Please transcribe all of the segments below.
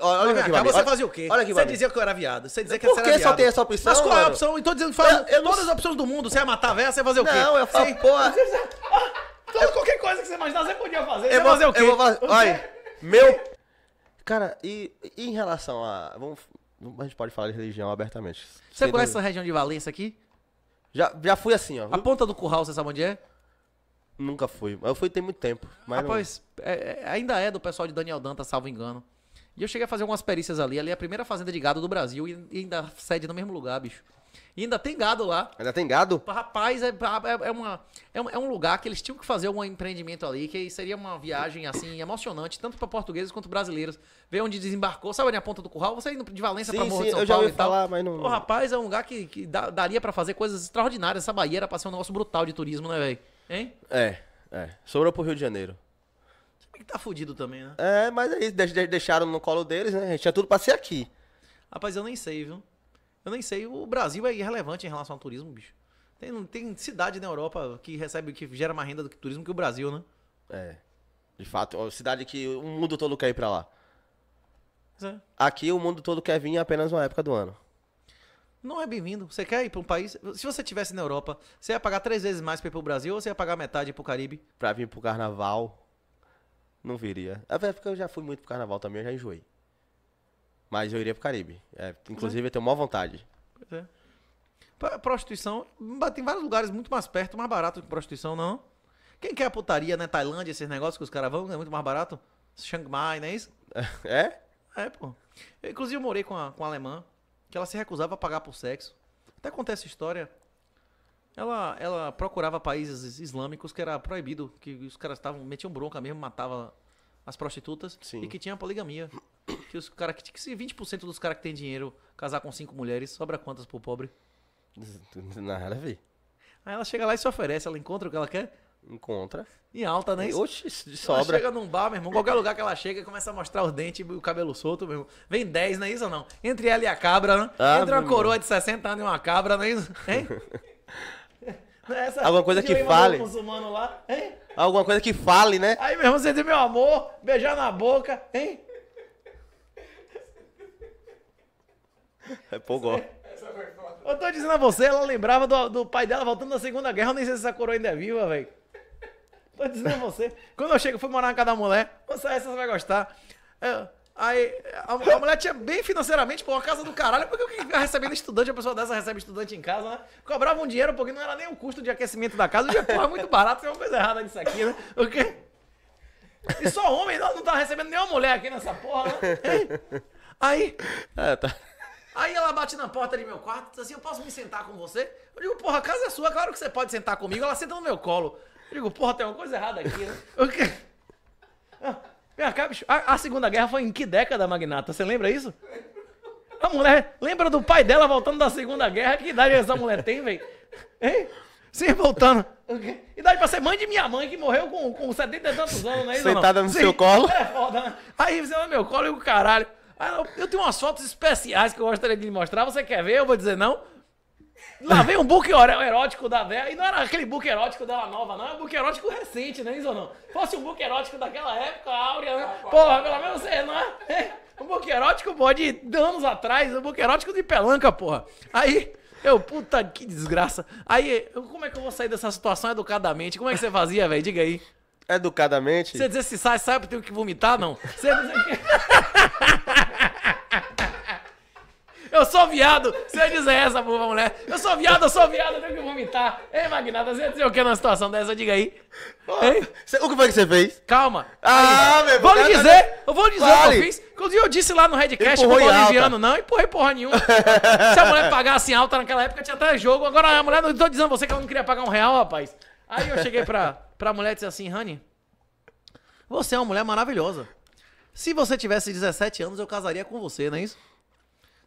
Olha, olha aqui, cá, você fazia o quê? Olha aqui, você dizia que eu era viado. Você dizia que Por que só viado. tem essa opção? Mas qual é a opção? tô dizendo faz eu, eu todas não... as opções do mundo. Você ia matar a véia, você ia fazer o quê? Não, eu falo, porra. Toda, qualquer coisa que você imaginar, você podia fazer. Eu você vou, fazer o quê? Eu vou fazer. Olha, meu. Cara, e, e, em relação a. Vamos, a gente pode falar de religião abertamente. Você conhece essa região de Valença aqui? Já, já fui assim, ó. A ponta do curral, você sabe onde é? Nunca fui. Eu fui tem muito tempo. Mas Rapaz, não... É, é, ainda é do pessoal de Daniel Danta, salvo engano. E eu cheguei a fazer algumas perícias ali. Ali é a primeira fazenda de gado do Brasil e ainda sede no mesmo lugar, bicho. E ainda tem gado lá. Ainda tem gado? Rapaz, é, é, é, uma, é, é, um lugar que eles tinham que fazer um empreendimento ali, que seria uma viagem, assim, emocionante, tanto para portugueses quanto brasileiros. Ver onde desembarcou, sabe ali a ponta do curral? Você indo de Valência para Morro sim, de São eu Paulo já ouvi falar, mas não... O rapaz é um lugar que, que dá, daria para fazer coisas extraordinárias. Essa Bahia era pra ser um negócio brutal de turismo, né, velho? Hein? É, é. Sobrou pro Rio de Janeiro que tá fudido também, né? É, mas é isso. Deixaram no colo deles, né? Tinha tudo pra ser aqui. Rapaz, eu nem sei, viu? Eu nem sei. O Brasil é irrelevante em relação ao turismo, bicho. Tem, tem cidade na Europa que recebe, que gera mais renda do que turismo que o Brasil, né? É. De fato, cidade que o mundo todo quer ir pra lá. É. Aqui o mundo todo quer vir em apenas uma época do ano. Não é bem-vindo. Você quer ir para um país. Se você estivesse na Europa, você ia pagar três vezes mais para ir para o Brasil ou você ia pagar metade para o Caribe? Para vir para o carnaval. Não viria. Até porque eu já fui muito pro carnaval também, eu já enjoei. Mas eu iria pro Caribe. É, inclusive, é. eu tenho maior vontade. Pois é. Prostituição, tem vários lugares muito mais perto, mais barato que prostituição, não? Quem quer a putaria, né? Tailândia, esses negócios que os caras vão, é muito mais barato. Chiang Mai, não é isso? É? É, pô. Eu, inclusive, eu morei com, a, com uma alemã que ela se recusava a pagar por sexo. Até acontece essa história ela, ela procurava países islâmicos que era proibido, que os caras estavam metiam bronca mesmo, matava as prostitutas Sim. e que tinha poligamia. Que os cara que se 20% dos caras que tem dinheiro casar com cinco mulheres, sobra quantas pro pobre? Nada ela ver. Aí ela chega lá e se oferece, ela encontra o que ela quer. Encontra. Em alta, né? Oxe, sobra. Ela chega num bar, meu irmão, qualquer lugar que ela chega, começa a mostrar os dentes e o cabelo solto, meu irmão. Vem 10, não é isso ou não? Entre ela e a cabra, né? Ah, uma coroa de 60 anos e uma cabra, não é isso? Hein? Essa, alguma coisa que fale. Lá, alguma coisa que fale, né? Aí mesmo você diz, meu amor, beijar na boca, hein? É pogó. Eu tô dizendo a você, ela lembrava do, do pai dela voltando da Segunda Guerra, eu nem sei se essa coroa ainda é viva, velho. Tô dizendo a você. Quando eu chego, fui morar na casa da mulher, você, essa você vai gostar. Eu, Aí a, a, mulher tinha bem financeiramente, pô, a casa do caralho. Porque o que fica recebendo estudante? A pessoa dessa recebe estudante em casa, né? Cobrava um dinheiro, porque não era nem o custo de aquecimento da casa. dia porra, é muito barato, tem uma coisa errada nisso aqui, né? O quê? E só homem, não, não tá recebendo nenhuma mulher aqui nessa porra, né? Aí. É, tá. Aí ela bate na porta de meu quarto, diz assim: Eu posso me sentar com você? Eu digo: Porra, a casa é sua, claro que você pode sentar comigo. Ela senta no meu colo. Eu digo: Porra, tem uma coisa errada aqui, né? O quê? A, a Segunda Guerra foi em que década, Magnata? Você lembra isso? A mulher lembra do pai dela voltando da Segunda Guerra? Que idade essa mulher tem, velho? Hein? Sim, voltando. Idade pra ser mãe de minha mãe, que morreu com, com 70 e tantos anos, né Sentada no Sim. seu colo. É foda, né? Aí você no é meu colo e o caralho. eu tenho umas fotos especiais que eu gostaria de lhe mostrar. Você quer ver? Eu vou dizer não. Lá veio um book erótico da velha. E não era aquele book erótico dela nova, não. É um book erótico recente, né, Isso não? Fosse um book erótico daquela época, áurea, né? Ah, porra, ah, pelo ah. menos você, é, não é? Um book erótico, pô, de anos atrás. Um book erótico de pelanca, porra. Aí. Eu, puta que desgraça. Aí, eu, como é que eu vou sair dessa situação educadamente? Como é que você fazia, velho? Diga aí. Educadamente? Você dizer se assim, sai, sai, eu tenho que vomitar, não? Você dizer que. Eu sou viado. Se eu dizer essa pra mulher, eu sou viado, eu sou viado, eu tenho que vomitar. Ei, Magnata, você dizer o que numa situação dessa? Diga aí. O que foi que você fez? Calma. Ah, meu Vou lhe dizer, eu vou lhe dizer vale. o que eu fiz. Inclusive, eu disse lá no Redcast que o boliviano não empurrei porra nenhuma. Se a mulher pagasse alta naquela época, tinha até jogo. Agora a mulher, não tô dizendo você que ela não queria pagar um real, rapaz. Aí eu cheguei pra, pra mulher e disse assim, Rani, você é uma mulher maravilhosa. Se você tivesse 17 anos, eu casaria com você, não é isso?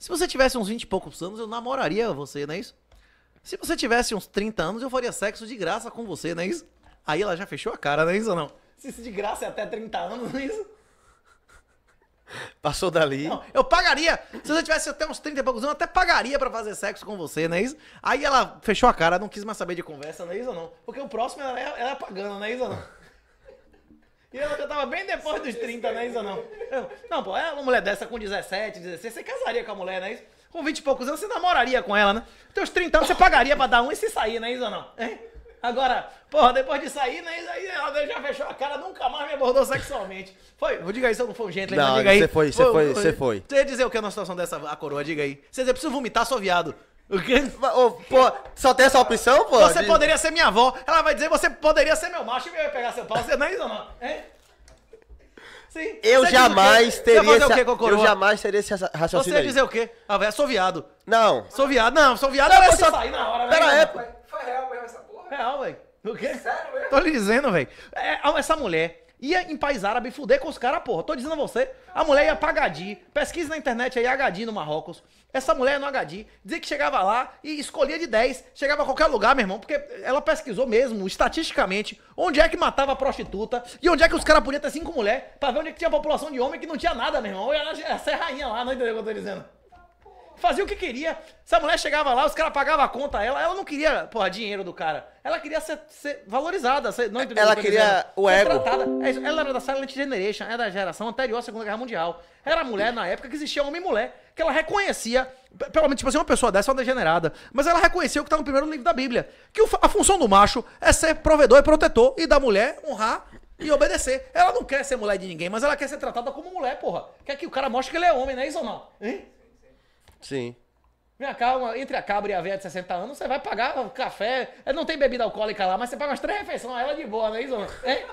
Se você tivesse uns 20 e poucos anos, eu namoraria você, não é isso? Se você tivesse uns 30 anos, eu faria sexo de graça com você, não é isso? Aí ela já fechou a cara, não é isso ou não? Se isso de graça é até 30 anos, não é isso? Passou dali. Não, eu pagaria. Se você tivesse até uns 30 e poucos anos, eu até pagaria para fazer sexo com você, não é isso? Aí ela fechou a cara, não quis mais saber de conversa, não é isso ou não? Porque o próximo ela é, ela é pagando, não é isso ou não? E ela já tava bem depois dos 30, né isso ou não? Eu, não, pô, é uma mulher dessa com 17, 16, você casaria com a mulher, né Com 20 e poucos anos, você namoraria com ela, né? Teus 30 anos, você pagaria pra dar um e se sair, né isso ou não? É? Agora, porra, depois de sair, né, aí ela já fechou a cara, nunca mais me abordou sexualmente. Foi, vou diga aí, se eu não for um gente, não, diga aí. Você foi, você foi, você foi. Você ia dizer o que é uma situação dessa, a coroa, diga aí. Você ia dizer, preciso vomitar, sou viado. O quê? Ô, pô, só tem essa opção, pô? Você de... poderia ser minha avó. Ela vai dizer, você poderia ser meu macho e eu ia pegar seu pau. Você não é isso, não? Hein? Sim. Eu jamais teria essa, Eu jamais teria esse raciocínio. Você ia dizer o quê? Ah, velho, sou viado. Não. Sou viado, não, sou viado. Não, eu é só... sair na hora, né, Pera aí, Foi real mesmo essa porra? Real, velho. O quê? Sério mesmo? Tô lhe dizendo, velho. É, essa mulher, Ia em país árabe fuder com os caras, porra. Tô dizendo a você, a mulher ia pra Agadi. Pesquisa na internet aí, Agadi no Marrocos. Essa mulher é no Agadi. Dizia que chegava lá e escolhia de 10. Chegava a qualquer lugar, meu irmão, porque ela pesquisou mesmo, estatisticamente, onde é que matava a prostituta e onde é que os caras podiam ter cinco mulheres pra ver onde é que tinha população de homem que não tinha nada, meu irmão. ela é rainha lá, não entendeu o que eu tô dizendo? fazia o que queria. Essa mulher chegava lá, os caras pagavam a conta a ela. Ela não queria, porra, dinheiro do cara. Ela queria ser, ser valorizada. Ser, não ela queria o ego. É ela era da Silent Generation, é da geração anterior à Segunda Guerra Mundial. Era mulher na época que existia homem e mulher, que ela reconhecia. Pelo menos, tipo assim, uma pessoa dessa é uma degenerada. Mas ela reconheceu que tá no primeiro livro da Bíblia. Que a função do macho é ser provedor e protetor, e da mulher honrar e obedecer. Ela não quer ser mulher de ninguém, mas ela quer ser tratada como mulher, porra. Quer que o cara mostre que ele é homem, não é isso ou não? Hein? Sim. Minha calma, entre a cabra e a veia de 60 anos, você vai pagar um café. É, não tem bebida alcoólica lá, mas você paga umas três refeições, ela de boa, não é isso? É?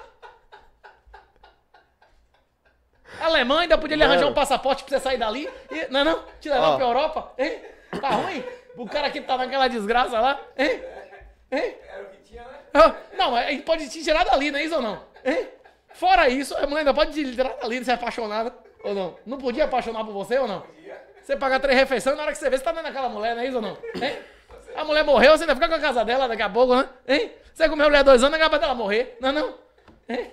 Alemã ainda podia lhe arranjar um passaporte pra você sair dali. E, não é não? Te levar oh. pra Europa? Hein? Tá ruim? O cara que tá naquela desgraça lá? Hein? Hein? Era o que tinha, né? Não, ele pode te tirar dali, não é isso ou não? Hein? Fora isso, a mãe ainda pode te tirar dali, você é apaixonada ou não? Não podia apaixonar por você ou não? Você pagar três refeições, na hora que você vê, você tá dando aquela mulher, não é isso ou não? Hein? A mulher morreu, você ainda fica com a casa dela daqui a pouco, né? Hein? Você comeu a mulher dois anos, acaba dela morrer. Não é não? Hein?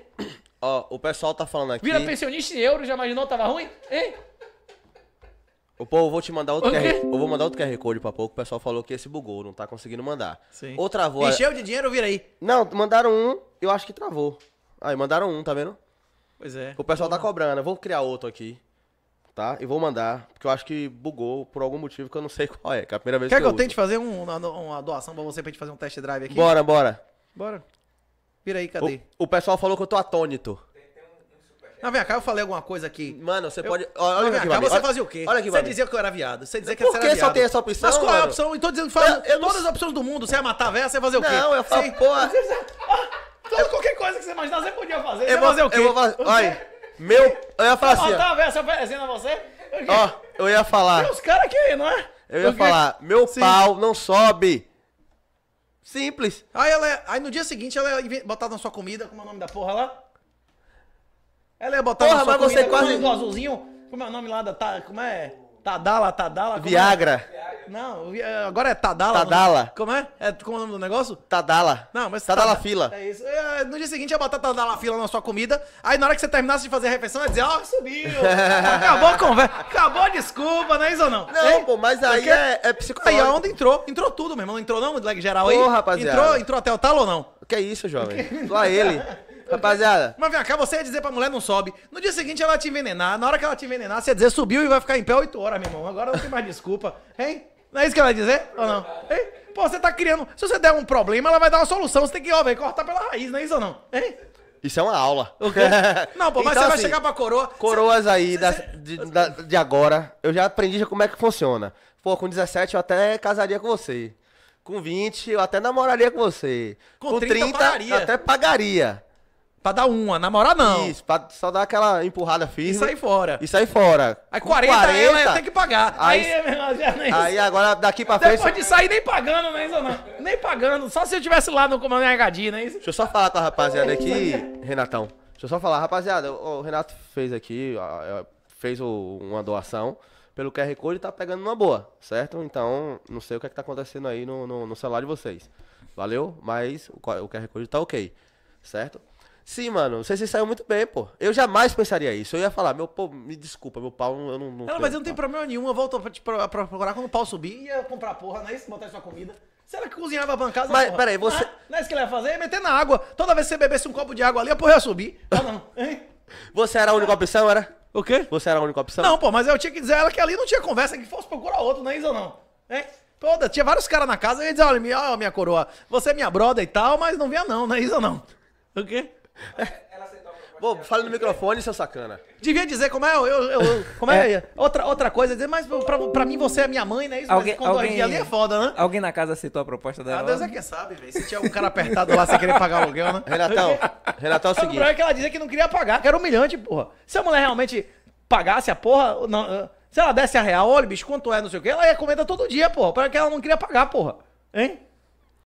Ó, o pessoal tá falando aqui. Vira pensionista em euro, já imaginou? Tava ruim? Hein? O povo, vou te mandar outro QR, eu vou mandar outro QR Code pra pouco. O pessoal falou que esse bugou, não tá conseguindo mandar. Sim. Ou travou. Encheu de dinheiro, vira aí. Não, mandaram um, eu acho que travou. Aí, mandaram um, tá vendo? Pois é. O pessoal tá cobrando, eu vou criar outro aqui tá? E vou mandar, porque eu acho que bugou por algum motivo que eu não sei qual é, que é a primeira vez Quer que, que eu, eu tente fazer um, uma, uma, doação pra você, pra gente fazer um test drive aqui? Bora, bora. Bora. Vira aí, cadê? O, o pessoal falou que eu tô atônito. Não, vem cá eu falei alguma coisa aqui. Mano, você eu... pode. Olha, olha aqui, cara, você olha... fazia o quê? Olha aqui, Você dizia que eu era viado. Você dizia que você era viado. Por que só tem essa opção? Mas qual mano? é a opção? Eu tô dizendo que faz eu, eu todas as opções do mundo. Você ia é matar a véia, você ia fazer o quê? Não, eu falo, porra. qualquer coisa que você imaginar, você podia fazer. Você eu ia fazer o quê? Eu vou fazer. Olha. Meu. Eu ia falar assim. Ó, tá essa oferecendo a você? Ó, eu ia falar. Tem uns caras aqui, não é? Eu ia falar, meu Sim. pau não sobe. Simples. Aí, ela, é, aí no dia seguinte ela ia botar na sua comida, como é o nome da porra lá? Ela ia botar porra, na sua mas comida, você quase... azulzinho, como é o nome lá da... como é? Tadala, Tadala... É? Viagra. É? Não, é, agora é Tadala. Tadala. Não. Como é? é? Como é o nome do negócio? Tadala. Não, mas. Tadala, fila. É isso. É, no dia seguinte ia botar Tadala fila na sua comida. Aí na hora que você terminasse de fazer a refeição, ia dizer, ó, oh, ah, subiu. acabou a conversa. Acabou a desculpa, não é isso ou não? Não, Ei, pô, mas aí porque... é, é psicológico. Aí a onda entrou. Entrou tudo, meu irmão. Não entrou não, No lag geral aí? Ô rapaziada. Entrou, entrou até o talo ou não? Que é isso, jovem? Lá ele. Rapaziada. Mas vem cá, você ia dizer pra mulher não sobe. No dia seguinte ela te envenenar. Na hora que ela te envenenar, você ia dizer subiu e vai ficar em pé 8 horas, meu irmão. Agora não tem mais desculpa. Hein? Não é isso que ela vai dizer? Ou não? Hein? Pô, você tá criando. Se você der um problema, ela vai dar uma solução. Você tem que, ó, velho, cortar pela raiz, não é isso ou não? Hein? Isso é uma aula. Não, pô, mas Então, você vai assim, chegar pra coroa. Coroas aí de, da- de agora, eu já aprendi já como é que funciona. Pô, com 17 eu até casaria com você. Com 20 eu até namoraria com você. Com 30 eu até pagaria. Pra dar uma, namorar não. Isso, pra só dar aquela empurrada firme. E sair fora. E sair fora. Aí Com 40, 40 ela tem que pagar. Aí, aí, meu, já nem... aí agora daqui pra frente... Depois de sair nem pagando, né, isso não. Nem pagando, só se eu tivesse lá no Comando Engadinho, né? Deixa eu só falar a rapaziada aqui, é. Renatão. Deixa eu só falar, rapaziada, o Renato fez aqui, é, fez uma doação pelo QR Code tá pegando uma boa, certo? Então, não sei o que, é que tá acontecendo aí no, no, no celular de vocês. Valeu? Mas o, o QR Code tá ok, certo? Sim, mano, você se saiu muito bem, pô. Eu jamais pensaria isso. Eu ia falar, meu pô, me desculpa, meu pau, eu não. Não, não mas eu não tenho problema nenhum. Eu volto pra, pra, pra procurar quando o pau subir, ia comprar porra, não é isso? Botar sua comida. Será que cozinhava a bancada? Mas porra? peraí, você. Não, é, não, é isso que ele ia fazer? Ia meter na água. Toda vez que você bebesse um copo de água ali, a porra ia subir. Ah, não. Hein? Você era a única opção, era? O quê? Você era a única opção? Não, pô, mas eu tinha que dizer a ela que ali não tinha conversa, que fosse procurar outro, não é isso ou não? Hein? Toda, tinha vários caras na casa e eles olha, minha, olha minha coroa, você é minha broda e tal, mas não vinha não, não é isso ou não? O quê? Ela aceitou a Bom, fala no microfone, seu sacana. Devia dizer como é, eu, eu, eu como é, é. outra outra coisa, dizer, mas pra, pra mim você é minha mãe, né? Isso, alguém, mas quando alguém, ali é foda, né? Alguém na casa aceitou a proposta dela? Ah, Deus é quem sabe, velho. Se tinha um cara apertado lá sem querer pagar aluguel, né? Renatão, Renatão é o seguinte. O problema é que ela dizia que não queria pagar, que era humilhante, porra. Se a mulher realmente pagasse a porra, não, eh, se ela desse a real, olha, bicho, quanto é, não sei o quê, ela ia comenta todo dia, porra. Para que ela não queria pagar, porra. Hein?